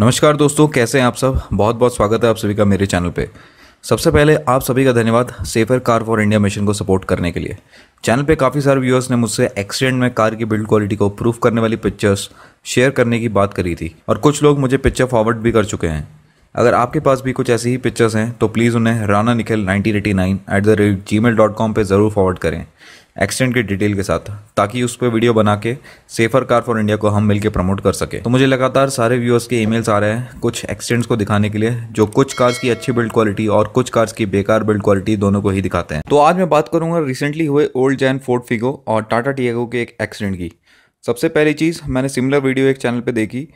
नमस्कार दोस्तों कैसे हैं आप सब बहुत बहुत स्वागत है आप सभी का मेरे चैनल पे सबसे पहले आप सभी का धन्यवाद safer car for India mission को सपोर्ट करने के लिए चैनल पे काफ़ी सारे व्यूअर्स ने मुझसे एक्सीडेंट में कार की बिल्ड क्वालिटी को प्रूफ करने वाली पिक्चर्स शेयर करने की बात करी थी और कुछ लोग मुझे पिक्चर फॉरवर्ड भी कर चुके हैं अगर आपके पास भी कुछ ऐसी ही पिक्चर्स हैं तो प्लीज़ उन्हें Rana Nikhil nineteen eighty nine at the rate Gmail dot com पर ज़रूर फॉरवर्ड करें एक्सीडेंट की डिटेल के साथ ताकि उस पर वीडियो बना के सेफर कार फॉर इंडिया को हम मिलकर प्रमोट कर सके तो मुझे लगातार सारे व्यूअर्स के ईमेल्स आ रहे हैं कुछ एक्सीडेंट्स को दिखाने के लिए जो कुछ कार्स की अच्छी बिल्ड क्वालिटी और कुछ कार्स की बेकार बिल्ड क्वालिटी दोनों को ही दिखाते हैं तो आज मैं बात करूंगा रिसेंटली हुए ओल्ड जैन फोर्ट फिगो और टाटा टीएगो के एक एक्सीडेंट की सबसे पहली चीज़ मैंने सिमिलर वीडियो एक चैनल पर देखी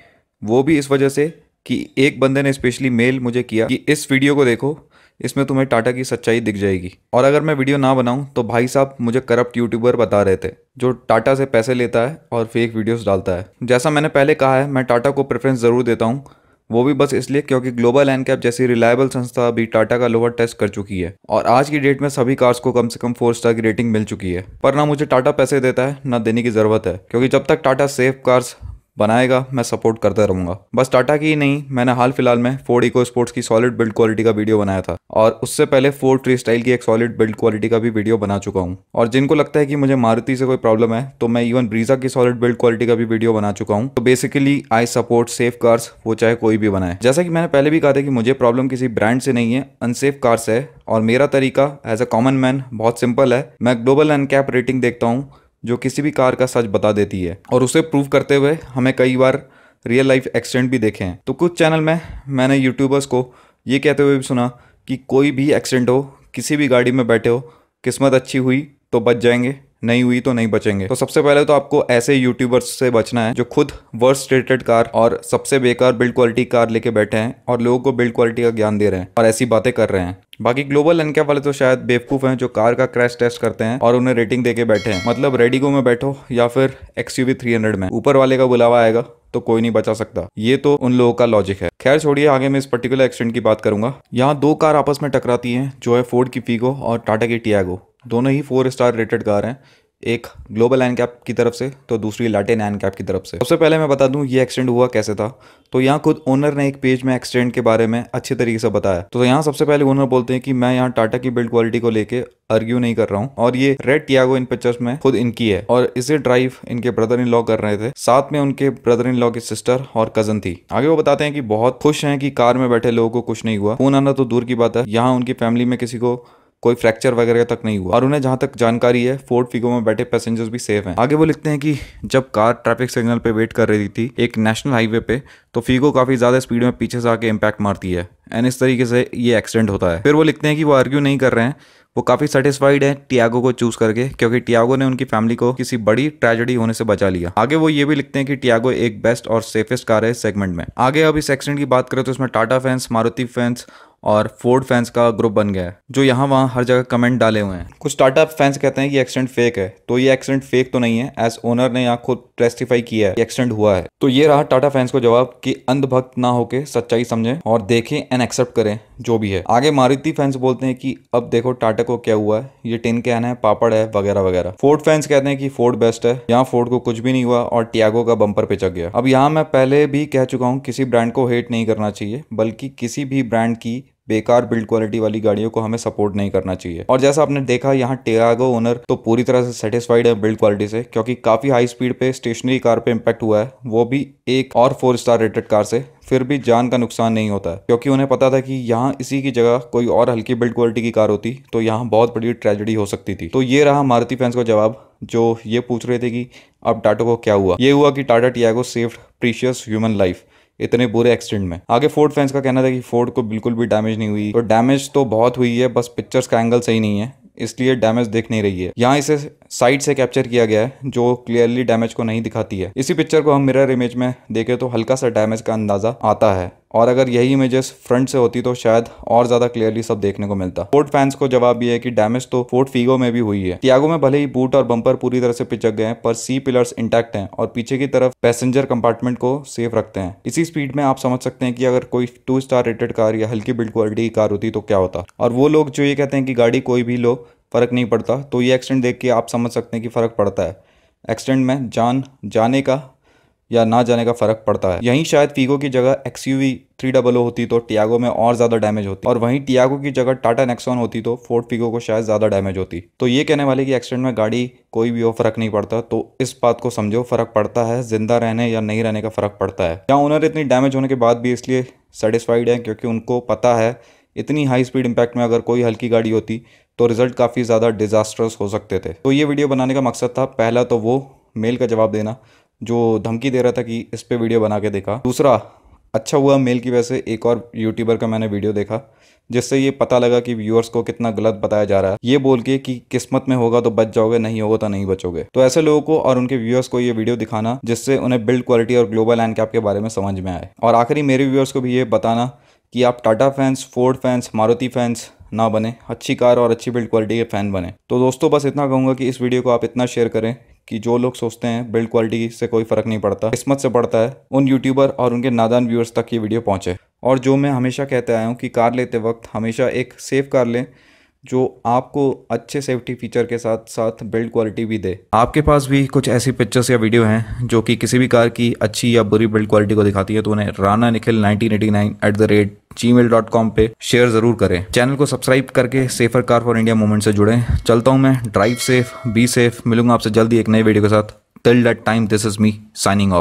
वो भी इस वजह से कि एक बंदे ने स्पेशली मेल मुझे किया कि इस वीडियो को देखो इसमें तुम्हें टाटा की सच्चाई दिख जाएगी और अगर मैं वीडियो ना बनाऊँ तो भाई साहब मुझे करप्ट यूट्यूबर बता रहे थे जो टाटा से पैसे लेता है और फेक वीडियोस डालता है जैसा मैंने पहले कहा है मैं टाटा को प्रेफरेंस ज़रूर देता हूँ वो भी बस इसलिए क्योंकि ग्लोबल एन कैप जैसी रिलायबल संस्था अभी टाटा का लोअर टेस्ट कर चुकी है और आज की डेट में सभी कार्स को कम से कम फोर स्टार की रेटिंग मिल चुकी है पर ना मुझे टाटा पैसे देता है ना देने की जरूरत है क्योंकि जब तक टाटा सेफ कार्स बनाएगा मैं सपोर्ट करता रहूँगा बस टाटा की ही नहीं मैंने हाल फिलहाल में फोर्ड इको स्पोर्ट्स की सॉलिड बिल्ड क्वालिटी का वीडियो बनाया था और उससे पहले फोर्ड ट्री स्टाइल की एक सॉलिड बिल्ड क्वालिटी का भी वीडियो बना चुका हूँ और जिनको लगता है कि मुझे मारुति से कोई प्रॉब्लम है तो मैं इवन ब्रीजा की सॉलिड बिल्ड क्वालिटी का भी वीडियो बना चुका हूँ तो basically I support safe cars वो चाहे कोई भी बनाए जैसा कि मैंने पहले भी कहा था कि मुझे प्रॉब्लम किसी ब्रांड से नहीं है अनसेफ कार्स है और मेरा तरीका एज अ कॉमन मैन बहुत सिंपल है मैं ग्लोबल एनकैप रेटिंग देखता हूँ जो किसी भी कार का सच बता देती है और उसे प्रूव करते हुए हमें कई बार रियल लाइफ एक्सीडेंट भी देखे हैं तो कुछ चैनल में मैंने यूट्यूबर्स को ये कहते हुए भी सुना कि कोई भी एक्सीडेंट हो किसी भी गाड़ी में बैठे हो किस्मत अच्छी हुई तो बच जाएंगे नहीं हुई तो नहीं बचेंगे तो सबसे पहले तो आपको ऐसे यूट्यूबर्स से बचना है जो खुद वर्स्ट रेटेड कार और सबसे बेकार बिल्ड क्वालिटी कार लेके बैठे हैं और लोगों को बिल्ड क्वालिटी का ज्ञान दे रहे हैं और ऐसी बातें कर रहे हैं बाकी ग्लोबल अनकैप वाले तो शायद बेवकूफ़ हैं जो कार का क्रैश टेस्ट करते हैं और उन्हें रेटिंग देके बैठे हैं मतलब रेडिगो में बैठो या फिर एक्स में ऊपर वाले का बुलावा आएगा तो कोई नहीं बचा सकता ये तो उन लोगों का लॉजिक है खैर छोड़िए आगे मैं इस पर्टिकुलर एक्सीडेंट की बात करूंगा यहाँ दो कार आपस में टकराती है जो है फोर्ड की फीगो और टाटा की टियागो दोनों ही फोर स्टार रेटेड कार हैं एक ग्लोबल एन कैप की तरफ से तो दूसरी लाटिन एन कैप की तरफ से सबसे पहले मैं बता दूं ये एक्सटेंड हुआ कैसे था तो यहाँ खुद ओनर ने एक पेज में एक्सटेंड के बारे में अच्छे तरीके से बताया तो यहाँ सबसे पहले ओनर बोलते हैं कि मैं यहाँ टाटा की बिल्ड क्वालिटी को लेके आर्ग्यू नहीं कर रहा हूँ और ये रेड टियागो इन पिक्चर्स में खुद इनकी है और इसे ड्राइव इनके ब्रदर इन लॉ कर रहे थे साथ में उनके ब्रदर इन लॉ की सिस्टर और कजन थी आगे वो बताते हैं कि बहुत खुश हैं कि कार में बैठे लोगों को कुछ नहीं हुआ फोन आना तो दूर की बात है यहाँ उनकी फैमिली में किसी को कोई फ्रैक्चर वगैरह तक नहीं हुआ और उन्हें जहां तक जानकारी है फोर्ट फिगो में बैठे पैसेंजर्स भी सेफ हैं आगे वो लिखते हैं कि जब कार ट्रैफिक सिग्नल पे वेट कर रही थी एक नेशनल हाईवे पे तो फीगो काफ़ी ज़्यादा स्पीड में पीछे से आके इम्पैक्ट मारती है एंड इस तरीके से ये एक्सीडेंट होता है फिर वो लिखते हैं कि वो आर्ग्यू नहीं कर रहे हैं वो काफ़ी सेटिस्फाइड है टियागो को चूज़ करके क्योंकि टियागो ने उनकी फैमिली को किसी बड़ी ट्रेजेडी होने से बचा लिया आगे वो ये भी लिखते हैं कि टियागो एक बेस्ट और सेफेस्ट कार है सेगमेंट में आगे अब इस एक्सीडेंट की बात करें तो इसमें टाटा फैंस मारुति फैंस और फोर्ड फैंस का ग्रुप बन गया है जो यहाँ वहाँ हर जगह कमेंट डाले हुए हैं कुछ स्टार्टअप फैंस कहते हैं कि एक्सीडेंट फेक है तो ये एक्सीडेंट फेक तो नहीं है एज ओनर ने यहाँ खुद टेस्टिफाई किया है कि एक्सीडेंट हुआ है तो ये रहा टाटा फैंस को जवाब कि अंधभक्त ना होके सच्चाई समझें और देखें एंड एक्सेप्ट करें जो भी है आगे मारुति फैंस बोलते हैं कि अब देखो टाटा को क्या हुआ है ये टिन कैन है पापड़ है वगैरह वगैरह फोर्ड फैंस कहते हैं कि फोर्ड बेस्ट है यहाँ फोर्ड को कुछ भी नहीं हुआ और टियागो का बंपर पे चक गया अब यहाँ मैं पहले भी कह चुका हूँ किसी ब्रांड को हेट नहीं करना चाहिए बल्कि किसी भी ब्रांड की बेकार बिल्ड क्वालिटी वाली गाड़ियों को हमें सपोर्ट नहीं करना चाहिए और जैसा आपने देखा यहाँ टियागो ओनर तो पूरी तरह से सेटिस्फाइड है बिल्ड क्वालिटी से क्योंकि काफी हाई स्पीड पे स्टेशनरी कार पे इम्पैक्ट हुआ है वो भी एक और फोर स्टार रेटेड कार से फिर भी जान का नुकसान नहीं होता है क्योंकि उन्हें पता था कि यहाँ इसी की जगह कोई और हल्की बिल्ड क्वालिटी की कार होती तो यहाँ बहुत बड़ी ट्रेजेडी हो सकती थी तो ये रहा मारुति फैंस का जवाब जो ये पूछ रहे थे कि अब टाटो को क्या हुआ ये हुआ कि Tata Tiago saved precious human life इतने बुरे एक्सीडेंट में आगे फोर्ड फैंस का कहना था कि फोर्ड को बिल्कुल भी डैमेज नहीं हुई तो डैमेज तो बहुत हुई है बस पिक्चर्स का एंगल सही नहीं है इसलिए डैमेज देख नहीं रही है यहाँ इसे साइड से कैप्चर किया गया है जो क्लियरली डैमेज को नहीं दिखाती है इसी पिक्चर को हम मिरर इमेज में देखें तो हल्का सा डैमेज का अंदाज़ा आता है और अगर यही इमेजेस फ्रंट से होती तो शायद और ज्यादा क्लियरली सब देखने को मिलता फोर्ट फैंस को जवाब यह है कि डैमेज तो फोर्ट फीगो में भी हुई है त्यागो में भले ही बूट और बम्पर पूरी तरह से पिचक गए हैं पर सी पिलर्स इंटैक्ट हैं और पीछे की तरफ पैसेंजर कंपार्टमेंट को सेफ रखते हैं इसी स्पीड में आप समझ सकते हैं कि अगर कोई टू स्टार रेटेड कार या हल्की बिल्ड क्वालिटी की कार होती तो क्या होता और वो लोग जो ये कहते हैं कि गाड़ी कोई भी लो फ़र्क नहीं पड़ता तो ये एक्सटेंट देख के आप समझ सकते हैं कि फ़र्क पड़ता है एक्सटेंट में जान जाने का या ना जाने का फ़र्क पड़ता है यहीं शायद फीगो की जगह X U V three double O होती तो टियागो में और ज़्यादा डैमेज होती और वहीं टियागो की जगह टाटा नेक्सॉन होती तो फोर्ड फीगो को शायद ज़्यादा डैमेज होती तो ये कहने वाले कि एक्सीडेंट में गाड़ी कोई भी हो फ़र्क नहीं पड़ता तो इस बात को समझो फ़र्क पड़ता है ज़िंदा रहने या नहीं रहने का फ़र्क पड़ता है या ओनर इतनी डैमेज होने के बाद भी इसलिए सेटिस्फाइड है क्योंकि उनको पता है इतनी हाई स्पीड इम्पैक्ट में अगर कोई हल्की गाड़ी होती तो रिजल्ट काफ़ी ज़्यादा डिजास्टर्स हो सकते थे तो ये वीडियो बनाने का मकसद था पहला तो वो मेल का जवाब देना जो धमकी दे रहा था कि इस पर वीडियो बना के देखा दूसरा अच्छा हुआ मेल की वजह से एक और यूट्यूबर का मैंने वीडियो देखा जिससे ये पता लगा कि व्यूअर्स को कितना गलत बताया जा रहा है ये बोल के कि किस्मत में होगा तो बच जाओगे नहीं होगा तो नहीं बचोगे तो ऐसे लोगों को और उनके व्यूअर्स को ये वीडियो दिखाना जिससे उन्हें बिल्ड क्वालिटी और ग्लोबल एंड कैप के बारे में समझ में आए और आखिरी मेरे व्यूअर्स को भी ये बताना कि आप Tata fans Ford fans Maruti fans ना बने अच्छी कार और अच्छी बिल्ड क्वालिटी के फ़ैन बने तो दोस्तों बस इतना कहूँगा कि इस वीडियो को आप इतना शेयर करें कि जो लोग सोचते हैं बिल्ड क्वालिटी से कोई फ़र्क नहीं पड़ता किस्मत से पड़ता है उन यूट्यूबर और उनके नादान व्यूअर्स तक ये वीडियो पहुँचे और जो मैं हमेशा कहते आया हूँ कि कार लेते वक्त हमेशा एक सेफ़ कार लें जो आपको अच्छे सेफ्टी फीचर के साथ साथ बिल्ड क्वालिटी भी दे आपके पास भी कुछ ऐसी पिक्चर्स या वीडियो हैं जो कि किसी भी कार की अच्छी या बुरी बिल्ड क्वालिटी को दिखाती है तो उन्हें Rana Nikhil nineteen at the rate Gmail dot com पे शेयर जरूर करें चैनल को सब्सक्राइब करके safer car for India movement से जुड़े चलता हूँ मैं ड्राइव सेफ बी सेफ मिलूंगा आपसे जल्दी एक नए वीडियो के साथ till date time this is me signing of